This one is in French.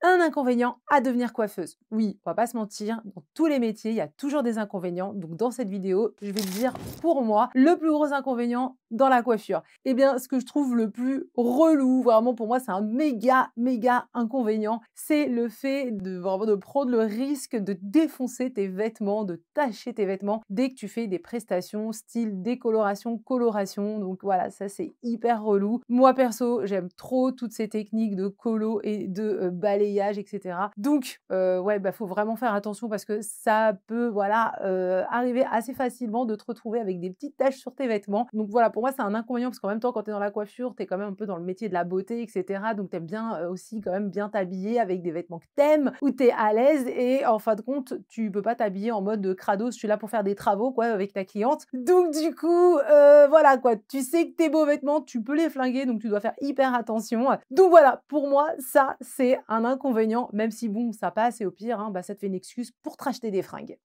Un inconvénient à devenir coiffeuse. Oui, on va pas se mentir, dans tous les métiers, il y a toujours des inconvénients. Donc dans cette vidéo, je vais te dire pour moi le plus gros inconvénient dans la coiffure. Eh bien, ce que je trouve le plus relou, vraiment pour moi, c'est un méga, méga inconvénient, c'est le fait de prendre le risque de défoncer tes vêtements, de tacher tes vêtements dès que tu fais des prestations style décoloration, coloration. Donc voilà, ça c'est hyper relou. Moi perso, j'aime trop toutes ces techniques de colo et de euh, balayage, etc. Donc euh, ouais, bah faut vraiment faire attention parce que ça peut voilà euh, arriver assez facilement de te retrouver avec des petites taches sur tes vêtements. Donc voilà. Pour pour moi, c'est un inconvénient parce qu'en même temps, quand tu es dans la coiffure, tu es quand même un peu dans le métier de la beauté, etc. Donc, tu aimes bien aussi quand même bien t'habiller avec des vêtements que t'aimes, où tu es à l'aise. Et en fin de compte, tu peux pas t'habiller en mode crado, tu es là pour faire des travaux, quoi, avec ta cliente. Donc, du coup, voilà, quoi. Tu sais que tes beaux vêtements, tu peux les flinguer, donc tu dois faire hyper attention. Donc, voilà, pour moi, ça, c'est un inconvénient, même si bon, ça passe et au pire, hein, bah, ça te fait une excuse pour te racheter des fringues.